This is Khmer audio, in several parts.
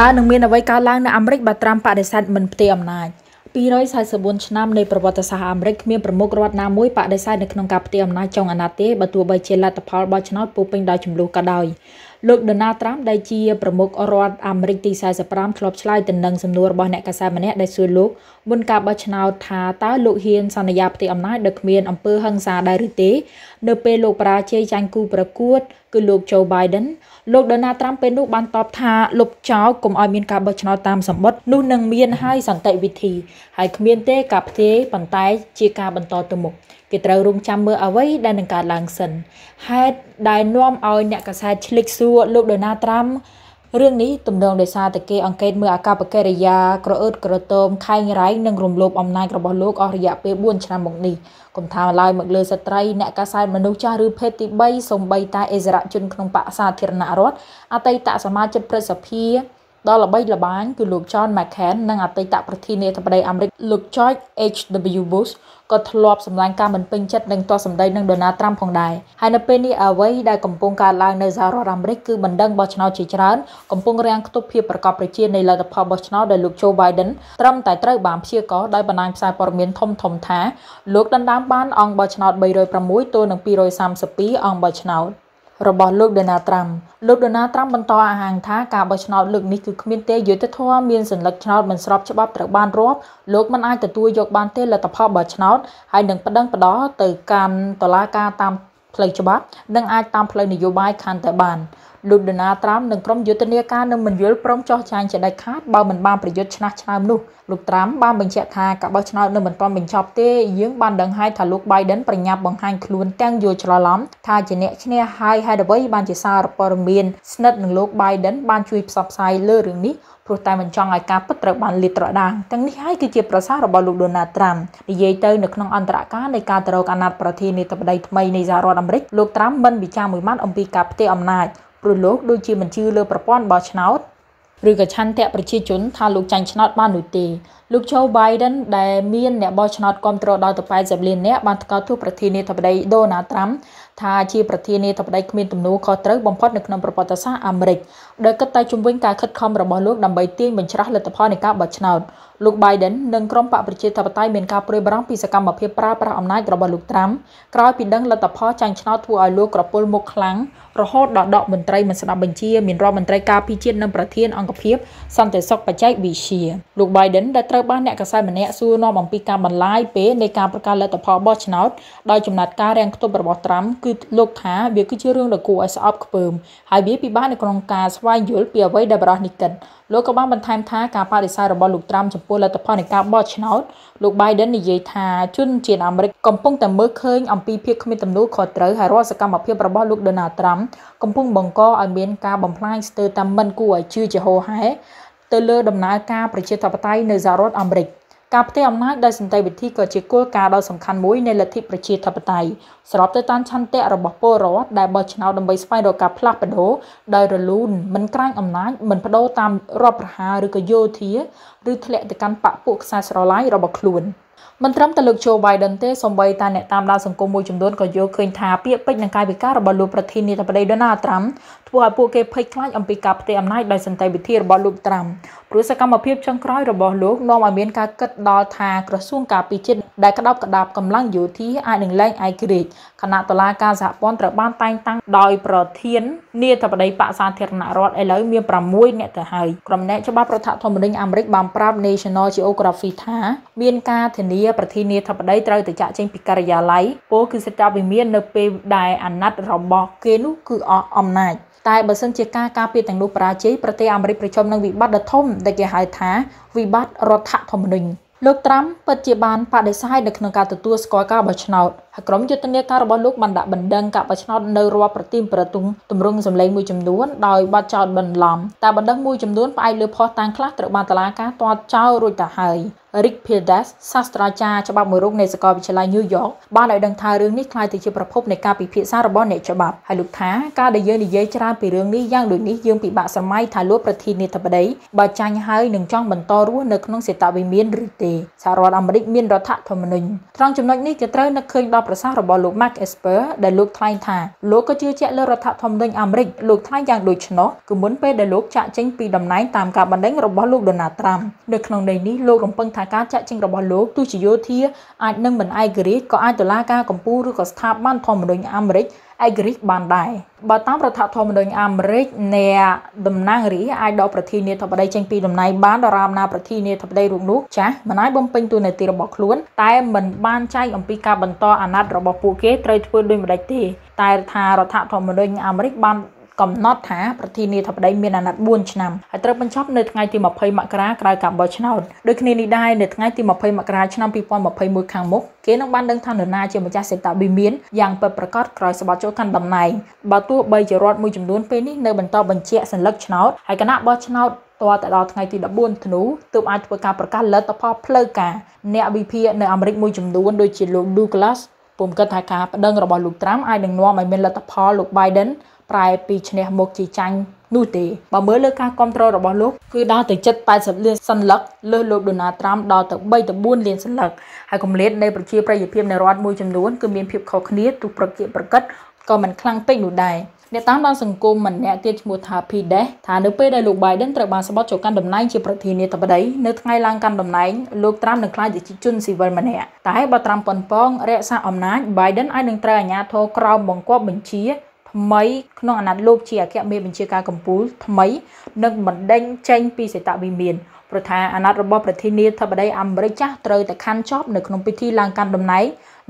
តើនឹងមានអ្វីកើតឡើងនៅអាមេរិកបើត្រាំបដិសេធមិនផ្ទេរអំណាច244ឆ្នាំនៃប្រវត្តិសាស្ត្រអាមេរិកគ្មានប្រមុខរដ្ឋណាមួយបដិសេធនៅក្នុងការផ្ទេរអំណាចចុងអាណត្តិទេបើទោះបីជាលទ្ធផលបោះឆ្នោតពោពេញដោយចំនួនក៏ដោយលោក Donald Trump ដែលជាប្រមុខរដ្ឋអាមេរិកទី45ធ្លាប់ឆ្លើយទៅនឹងសំណួររបស់អ្នកកាសែតម្នាក់ដែលសួរលោកមុនការបោះឆ្នោតថាតើលោកហ៊ានសន្យាផ្ទេរអំណាចដោយគ្មានអំពើហិង្សាដែរឬទេនៅពេលលោកប្រាជ័យចាញ់គូប្រកួត គឺលោក Joe Biden លោកដូណាល់ត្រាំពេលនោះបានតបថាលុបចោលកុំឲ្យមានការបោះឆ្នោតតាមសម្បត្តិនោះនឹងមានហើយសន្តិវិធីហើយគ្មានទេការផ្ទេរប៉ុន្តែជាការបន្តទៅមុខគេត្រូវរងចាំមើលអ្វីដែលនឹងកើតឡើងសិនហេតុដែលនាំឲ្យអ្នកកសែតឆ្លិចសួរលោកដូណាល់ត្រាំរឿងនេះទំនងដោយសារតែគេអង្កេតមើលអាកប្បកិរិយាក្រអឺតក្រទមខែងរ៉ៃនិងរំលោភអំណាចរបស់លោកអស់រយៈពេល4ឆ្នាំមកនេះកុំថាឡើយមកលើស្ត្រីអ្នកកាសែតមនុស្សចាស់ឬភេទទី3សំបីតែអិសរាជនក្នុងបកសាធារណរដ្ឋអតីតសមាជិកប្រសិទ្ធភាពដ៏ល្បីល្បាញគឺលោក John McCain និងអតីតប្រធានាធិបតីអាមេរិក លោក George H.W. Bush ក៏ធ្លាប់សម្លាញ់ការមិនពេញចិត្តនឹងទស្សនវិជ្ជានឹង Donald Trump ផងដែរហើយនៅពេលនេះអ្វីដែលកំពុងកើតឡើងនៅសហរដ្ឋអាមេរិកគឺបណ្ដឹងបោះឆ្នោតជាច្រើនកំពុងរាំងខ្ទប់ភាពប្រកបប្រជានៃលទ្ធផលបោះឆ្នោតដោយលោក Joe Biden ត្រឹមតែត្រូវបានព្យាករដោយបណ្ដាញផ្សាយព័ត៌មានធំធំថាលោកដណ្ដើមបាន អង្គបោះឆ្នោត306ទល់នឹង232អង្គបោះឆ្នោតរបស់លោកដូណាត្រាំលោកដូណាត្រាំបន្តអះអាងថាការបោះឆ្នោតលើកនេះគឺគ្មានទេយុត្តិធម៌មានសញ្ញលឹកឆ្នោតមិនស្របច្បាប់ត្រូវបានរាប់លោកមិនអាចទទួលយកបានទេលទ្ធផលបោះឆ្នោតហើយនឹងប្តឹងប្តល់ទៅកាន់តុលាការតាមផ្លូវច្បាប់និងអាចតាមផ្លូវនយោបាយខណ្ឌទៅបានលោកដូណាត្រាំនិងក្រុមយុទ្ធនាការនឹងមិនយល់ព្រមចោះចាញ់ជាដាច់ខាតបើមិនបានប្រយុទ្ធឆ្នះឆ្នើមនោះលោកត្រាំបានបញ្ជាក់ថាការបោះឆ្នោតនៅមិនទាន់បញ្ចប់ទេយើងបានដឹងហើយថាលោក Biden ប្រញាប់បង្ហាញខ្លួនទាំងយល់ច្រឡំថាជាអ្នកឈ្នះហើយហេតុអ្វីបានជាសារព័ត៌មានស្និទ្ធនឹងលោក Biden បានជួយផ្សព្វផ្សាយលើរឿងនេះព្រោះតែមិនចង់ឲ្យការពិតត្រូវបានលាតត្រដាងទាំងនេះហើយគឺជាប្រសាសន៍របស់លោក Donald Trump និយាយទៅនៅក្នុងអន្តរការនៃការទៅរកអាណត្តិប្រធានាធិបតីថ្មីនៃសហរដ្ឋអាមេរិកលោក Trump មិនពិចារមួយម៉ាត់អំពីការផ្ទេរអំណាចព្រោះលោកដូចជាមិនជឿលើប្រព័ន្ធបោះឆ្នោតឬក៏ឆន្ទៈប្រជាជនថាលោកចាញ់ឆ្នោតបាននោះទេលោកជូបៃដិនដែលមានអ្នកបោះឆ្នោតគ្រប់គ្រងដល់ទៅ80លាននាក់បានថ្កោលទោសប្រធានាធិបតីដូណាល់ត្រាំថាជាប្រធានាធិបតីគ្មានទំនួលខុសត្រូវបំផុតនៅក្នុងប្រវត្តិសាស្ត្រអាមេរិកដោយគិតតែជំវិញការខិតខំរបស់លោកដើម្បីទាញបញ្ច្រាស់លទ្ធផលនៃការបោះឆ្នោតលោក Biden និងក្រុមបកប្រជាធិបតេយ្យមានការព្រួយបារម្ភពីសកម្មភាពប្រើប្រាស់អំណាចរបស់លោក Trump ក្រោយពីដឹងលទ្ធផលចាញ់ឆ្នោតធ្វើឲ្យលោកក្រពុលមុខខ្លាំងរហូតដល់ដកមន្ត្រីមិនស្ដាប់បញ្ជា មានរដ្ឋមន្ត្រីការពារជាតិនិងប្រធានអង្គភាពសន្តិសុខបច្ចេកវិទ្យាលោក Biden ដែលត្រូវត្រូវបានអ្នកកសែតម្នាក់សួរនាំអំពីការបន្លាយពេលនៃការប្រកាសលទ្ធផលបោះឆ្នោតដោយចំណាត់ការរាំងខ្ទប់របស់ត្រាំគឺលោកថាវាគឺជារឿងដ៏គួរឲ្យស្អប់ខ្ពើមហើយវាពិបាកនៅក្នុងការស្វែងយល់ពីអ្វីដែលបរិះនេះគិតលោកក៏បានបន្ថែមថាការបដិសេធរបស់លោកត្រាំចំពោះលទ្ធផលនៃការបោះឆ្នោតលោក Biden និយាយថាជនជាតិអាមេរិកកំពុងតែមើលឃើញអំពីភាពគ្មានទំនួលខុសត្រូវហើយរាល់សកម្មភាពរបស់លោក Donald Trump កំពុងបង្កឲ្យមានការបំផ្លាញស្ទើរតែមិនគួរឲ្យជឿជាហោហែទៅលើដំណើរការប្រជាធិបតេយ្យនៅសហរដ្ឋអាមេរិកការផ្ទេរអំណាចដោយសន្តិវិធីក៏ជាគោលការណ៍ដ៏សំខាន់មួយនៃលទ្ធិប្រជាធិបតេយ្យស្របទៅតាមឆន្ទៈរបស់ពលរដ្ឋដែលបោះឆ្នោតដើម្បីស្វែងរកការផ្លាស់ប្ដូរដោយរលូនមិនក្រាញអំណាចមិនបដូរតាមរដ្ឋប្រហារឬក៏យោធាឬធ្លាក់ទៅកាន់បកពួកខ្សែស្រឡាយរបស់ខ្លួន។មិនត្រឹមតែលោកជូបៃដិនទេសូម្បីតែអ្នកតាមដានសង្គមមួយចំនួនក៏យល់ឃើញថាពាក្យពេចន៍និងកាយវិការរបស់លោកប្រធានាធិបតីដូណាល់ត្រាំធ្វើឲ្យពួកគេភ័យខ្លាចអំពីការផ្ទេរអំណាចដោយសន្តិវិធីរបស់លោកត្រាំព្រោះសកម្មភាពចុងក្រោយរបស់លោកនាំឲ្យមានការគិតដល់ថាក្រសួងការពារជាតិដែលក្តោបក្តាប់កម្លាំងយោធាអាចនឹងលែងឯករាជ្យគណៈតុលាការសហព័ន្ធត្រូវបានតែងតាំងដោយប្រធាននាយដ្ឋបតីបកសាធារណរដ្ឋឥឡូវមាន6អ្នកទៅហើយក្រុមអ្នកច្បាប់រដ្ឋធម្មនុញ្ញអាមេរិកបានប្រាប់ National Geographic ថាមានការធានាប្រធាននាយដ្ឋបតីត្រូវទៅចាក់ចេញពីការិយាល័យពលគឺសិទ្ធិវិមាននៅពេលដែលអាណត្តិរបស់គេនោះគឺអស់អំណាចតែបើសិនជាការការពារទាំងនោះបរាជ័យប្រទេសអាមេរិកប្រឈមនឹងវិបត្តិដ៏ធំដែលគេហៅថាវិបត្តិរដ្ឋធម្មនុញ្ញលោកត្រាំពិតជាបានបដិសេធនៅក្នុងការទទួលស្គាល់ការបោះឆ្នោតហើយក្រុមយុទ្ធនាការរបស់លោកបានដាក់បណ្ដឹងការបោះឆ្នោតនៅរដ្ឋប្រទីមប្រទុំទម្រង់សម្លេងមួយចំនួនដោយបាត់ចោតបន្លំតែបណ្ដឹងមួយចំនួនផ្អែកលើផុសតាងខ្លះត្រូវបានតុលាការទាត់ចោលរួចទៅហើយ Rick Pildas សាស្ត្រាចារ្យច្បាប់មួយរូបនៃសាកលវិទ្យាល័យ New York បានឲ្យដឹងថារឿងនេះខ្លាយទៅជាប្រភពនៃការពិភាក្សារបស់អ្នកច្បាប់ហើយលោកថាការដែលយើងនិយាយច្រើនពីរឿងនេះយ៉ាងដូចនេះយើងពិបាកសម័យថាលោកប្រធានាធិបតីបើចាញ់ហើយនឹងចង់បន្តរស់នៅក្នុងសេតវិមានឬទេសហរដ្ឋអាមេរិកមានរដ្ឋធម្មនុញ្ញត្រង់ចំណុចនេះគេត្រូវនឹកឃើញដល់ដល់ប្រសាសន៍របស់លោក Mark Esper ដែលលោកថ្លែងថាលោកក៏ជឿជាក់លើរដ្ឋធម្មនុញ្ញអាមេរិកលោកថ្លែងយ៉ាងដូច្នោះគឺមុនពេលដែលលោកចាក់ចេញពីតំណែងតាមការបណ្ដេញរបស់លោក Donald Trump នៅក្នុងន័យនេះលោករំពឹងថាការចាក់ចេញរបស់លោកទោះជាយោធាអាចនឹងមិនឯករាជ្យក៏អាចតុលាការកំពូលឬក៏ស្ថាប័នធម្មនុញ្ញអាមេរិកឯករាជ្យបានដែរបើតាមរដ្ឋធម្មនុញ្ញអាមេរិកអ្នកតំណាងរាស្ត្រអាចដកប្រធានាធិបតីចេញពីតំណែងបានដរាបណាប្រធានាធិបតីរូបនោះចាស់មិនអាចបំពេញតួនាទីរបស់ខ្លួន តែមិនបានចែកអំពីការបន្តអាណត្តិរបស់ពួកគេត្រូវធ្វើដោយម្ដេចទេតែថារដ្ឋធម្មនុញ្ញអាមេរិកបានកំណត់ថាប្រធានាធិបតីមានអាណត្តិ4ឆ្នាំហើយត្រូវបញ្ចប់នៅថ្ងៃទី20មករាក្រោយការបោះឆ្នោតដូចគ្នានេះដែរនៅថ្ងៃទី20មករាឆ្នាំ2021ខាងមុខគេនឹងបានដឹងថានរណាជាម្ចាស់សេតាប៊ីមានយ៉ាងពិតប្រាកដក្រោយសម្បត្តិចូលកាន់តំណែងបើទោះបីជារដ្ឋមួយចំនួនពេលនេះនៅបន្តបញ្ជាក់សัญลักษณ์ឆ្នោតហើយគណៈបោះឆ្នោតតរទៅដល់ថ្ងៃទី14ធ្នូទើបអាចធ្វើការប្រកាសលទ្ធផលផ្លូវការអ្នកវិភាគនៅអាមេរិកមួយចំនួនដូចជាលោក Douglas ពុំគិតថាការប្តឹងរបស់លោកត្រាំអាចនឹងនាំឲ្យមានលទ្ធផលលោក Biden ប្រែពីឈ្នះមកជាចាញ់នោះទេបើមើលលើការគ្រប់គ្រងរបស់លោកគឺដល់ទៅចិត្ត80លានសន្លឹកលើសលោកដូណាល់ត្រាំដល់ទៅ3ទៅ4លានសន្លឹកហើយគម្លាតនៃប្រជាប្រិយភាពនៅរដ្ឋមួយចំនួនគឺមានភាពខុសគ្នាទូប្រកៀកប្រកិតក៏មិនខ្លាំងពេកនោះដែរអ្នកតាមដានសង្គមម្នាក់ទៀតឈ្មោះថា Pides ថានៅពេលដែលលោក Biden ត្រូវបានស្បត់ចូលកាន់តំណែងជាប្រធានាធិបតីនៅថ្ងៃឡើងកាន់តំណែងលោក Trump នឹងក្លាយជាជនស៊ីវិលម្នាក់តែបើ Trump ប៉ុនប៉ងរក្សាអំណាច Biden អាចនឹងត្រូវអាជ្ញាធរក្រោមបង្គាប់បញ្ជាថ្មីក្នុងអាណត្តិលោកជាអគ្គមេបញ្ជាការកម្ពុជាថ្មីនឹងបណ្ដេញចេញពីសេតវិមានព្រោះថាអាណត្តិរបស់ប្រធានាធិបតីអាមេរិកចាស់ត្រូវតែខាន់ចប់នៅក្នុងពិធីឡើងកាន់តំណែង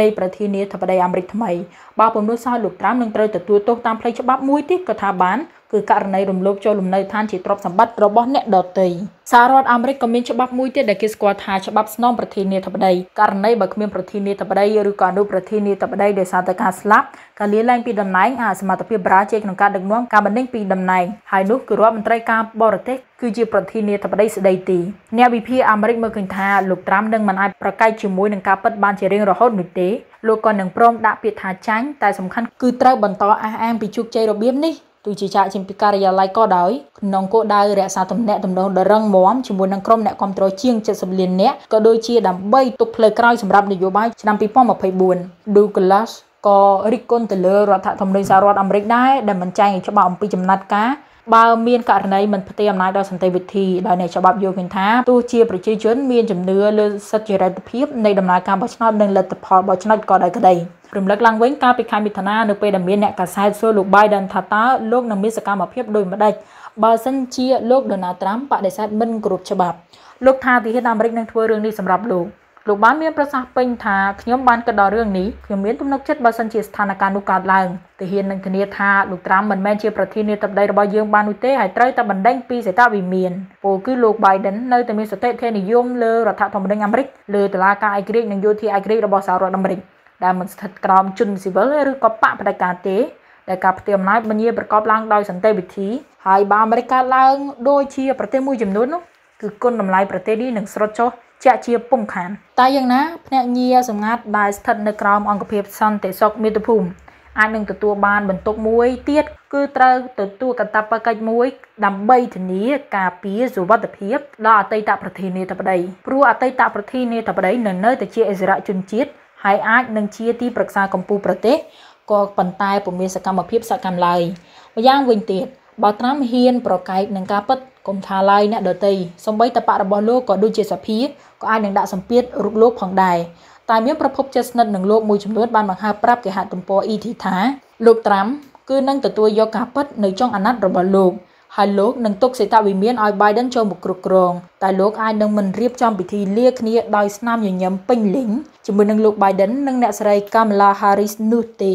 នៃប្រធានាធិបតីអាមេរិកថ្មីបើពំនោះសោយលោកត្រាំនឹងត្រូវទទួលទោសតាមផ្លូវច្បាប់មួយទៀតក៏ថាបានគឺករណីរំលោភចូលលំនៅឋានជាទ្រព្យសម្បត្តិរបស់អ្នកដទៃសាររដ្ឋអាមេរិកក៏មានច្បាប់មួយទៀតដែលគេស្គាល់ថាច្បាប់ស្នងប្រធានាធិបតីករណីបើគ្មានប្រធានាធិបតីឬក៏អនុប្រធានាធិបតីដោយសារតែការស្លាប់ការលាលែងពីតំណែងអាសមត្ថភាពបរាជ័យក្នុងការដឹកនាំការបណ្ដេញពីតំណែងហើយនោះគឺរដ្ឋមន្ត្រីការបរទេសគឺជាប្រធានាធិបតីស្ដីទីអ្នកវិភាគអាមេរិកមើលឃើញថាលោកត្រាំនឹងមិនអាចប្រកែកជាមួយនឹងការពិតបានជារៀងរហូតនោះទេលោកក៏នឹងព្រមដាក់ពាក្យថាចាញ់តែសំខាន់គឺត្រូវបន្តអះអាងពីជោគជ័យរបៀបនេះទោះជាចាក់ចេញពីការិយាល័យក៏ដោយក្នុងគោលដៅរក្សាទំនាក់ទំនងដ៏រឹងមាំជាមួយនឹងក្រុមអ្នកគ្រប់គ្រងជាង70លាននាក់ក៏ដូចជាដើម្បីទុកផ្លូវក្រោយសម្រាប់នយោបាយឆ្នាំ2024 Douglas ក៏រិះគន់ទៅលើរដ្ឋធម្មនុញ្ញសហរដ្ឋអាមេរិកដែរដែលមិនចែងឲ្យច្បាស់អំពីចំណាត់ការបើមានករណីមិនផ្ទេរអំណាចដល់សន្តិវិធីដោយអ្នកច្បាប់យល់ឃើញថាទោះជាប្រជាជនមានជំនឿលើសិទ្ធិសេរីភាពនៃដំណើរការបោះឆ្នោតនិងលទ្ធផលបោះឆ្នោតក៏ដោយក្តីរំលឹកឡើងវិញកាលពីខែមិថុនានៅពេលដែលមានអ្នកកាសែតសួរលោក Biden ថាតើលោកនឹងមានសកម្មភាពដូចម្តេចបើសិនជាលោក Donald Trump បដិសេធមិនគ្រប់ច្បាប់លោកថាទីហ៊ានអាមេរិកនឹងធ្វើរឿងនេះសម្រាប់លោកលោកបានមានប្រសាសន៍ពេញថាខ្ញុំបានគិតដល់រឿងនេះខ្ញុំមានទំនុកចិត្តបើសិនជាស្ថានភាពនោះកើតឡើងទាហាននឹងធានាថាលោកត្រាំមិនមែនជាប្រធានាធិបតីរបស់យើងបាននោះទេហើយត្រូវតែបណ្ដេញពីសេតវិមានពលគឺលោក Biden នៅតែមានសតិធិនិយមលើរដ្ឋធម្មនុញ្ញអាមេរិកលើតឡាការអៃក្រិចនិងយោធាអៃក្រិចរបស់សហរដ្ឋអាមេរិកដែលមិនស្ថិតក្រោមជនស៊ីវិលឬក៏បកបដិការទេដែលការផ្ទេរអំណាចមិនងាយប្រកបឡើងដោយសន្តិវិធីហើយបើអាមេរិកកើតឡើងដូចជាប្រទេសមួយចំនួននោះគឺគុណតម្លៃប្រទេសនេះនឹងស្រុតចុះជាក់ជាពុំខាន តែយ៉ាងណាភ្នាក់ងារសម្ងាត់ដែលស្ថិតនៅក្រោមអង្គភាពសន្តិសុខមាតុភូមិអាចនឹងទទួលបានបន្ទុកមួយទៀតគឺត្រូវទទួលកាតព្វកិច្ចមួយដើម្បីធានាការពារសុវត្ថិភាពដល់អតីតប្រធានាធិបតីព្រោះអតីតប្រធានាធិបតីនៅនៅតែជាអិសរាជជនជាតិហើយអាចនឹងជាទីប្រឹក្សាកម្ពុជាប្រទេសក៏ប៉ុន្តែពុំមានសកម្មភាពសកម្មឡើយម្យ៉ាងវិញទៀតបើត្រាំហ៊ានប្រកែកនឹងការពិតកុំថាឡើយអ្នកដតីសំបីតបៈរបស់លោកក៏ដូចជាសភាក៏អាចនឹងដាក់សម្ពាធរូបលោកផងដែរតែមានប្រភពជិតស្និទ្ធនឹងលោកមួយចំនួនបានបង្ហើប្រាប់គេហទំព័រ ET ថាលោកត្រាំគឺនឹងទទួលយកការពិតនៅចុងអាណត្តិរបស់លោកហើយលោកនឹងទុកសេតវិមានឲ្យ Biden ចូលមកគ្រប់គ្រងតែលោកអាចនឹងមិនរៀបចំពិធីលាគ្នាដោយស្នាមញញឹមពេញលេញជាមួយនឹងលោក Biden និងអ្នកស្រី Kamala Harris នោះទេ